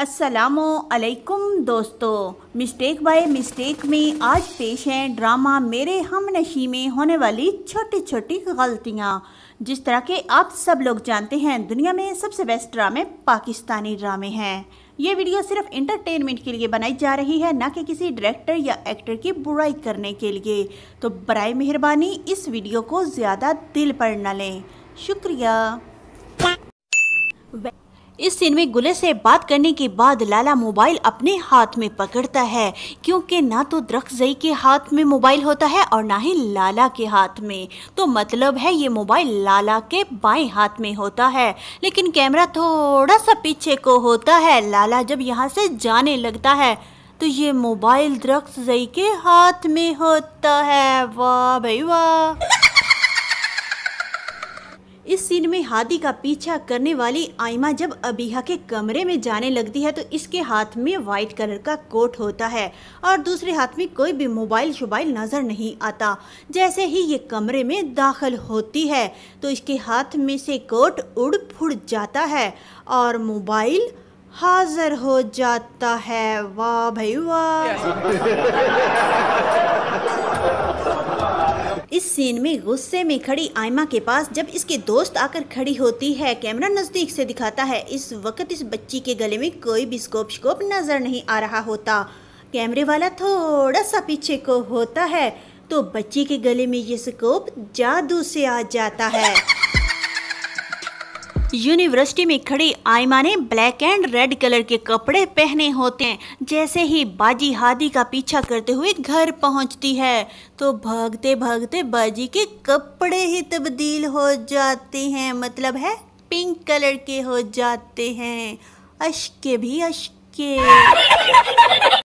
असलकुम दोस्तों mistake by mistake में आज पेश है ड्रामा मेरे हम नशी में होने वाली छोटी छोटी गलतियाँ जिस तरह के आप सब लोग जानते हैं दुनिया में सबसे बेस्ट ड्रामे पाकिस्तानी ड्रामे हैं ये वीडियो सिर्फ इंटरटेनमेंट के लिए बनाई जा रही है ना कि किसी डायरेक्टर या एक्टर की बुराई करने के लिए तो बर मेहरबानी इस वीडियो को ज़्यादा दिल पर न लें शुक्रिया इस सीन में गुले से बात करने के बाद लाला मोबाइल अपने हाथ में पकड़ता है क्योंकि ना तो दरख्तजई के हाथ में मोबाइल होता है और ना ही लाला के हाथ में तो मतलब है ये मोबाइल लाला के बाएं हाथ में होता है लेकिन कैमरा थोड़ा सा पीछे को होता है लाला जब यहाँ से जाने लगता है तो ये मोबाइल दरख्त जई के हाथ में होता है वाह भाई वाह इस सीन में हादी का पीछा करने वाली आयमा जब अबीहा के कमरे में जाने लगती है तो इसके हाथ में वाइट कलर का कोट होता है और दूसरे हाथ में कोई भी मोबाइल शोबाइल नज़र नहीं आता जैसे ही ये कमरे में दाखिल होती है तो इसके हाथ में से कोट उड़ फुड़ जाता है और मोबाइल हाजिर हो जाता है वाह भाई वाह इस सीन में गुस्से में खड़ी आयमा के पास जब इसके दोस्त आकर खड़ी होती है कैमरा नज़दीक से दिखाता है इस वक्त इस बच्ची के गले में कोई भी स्कोप स्कोप नज़र नहीं आ रहा होता कैमरे वाला थोड़ा सा पीछे को होता है तो बच्ची के गले में ये स्कोप जादू से आ जाता है यूनिवर्सिटी में खड़ी आयमा ने ब्लैक एंड रेड कलर के कपड़े पहने होते हैं जैसे ही बाजी हादी का पीछा करते हुए घर पहुंचती है तो भागते भागते बाजी के कपड़े ही तब्दील हो जाते हैं मतलब है पिंक कलर के हो जाते हैं अश्के भी अश्के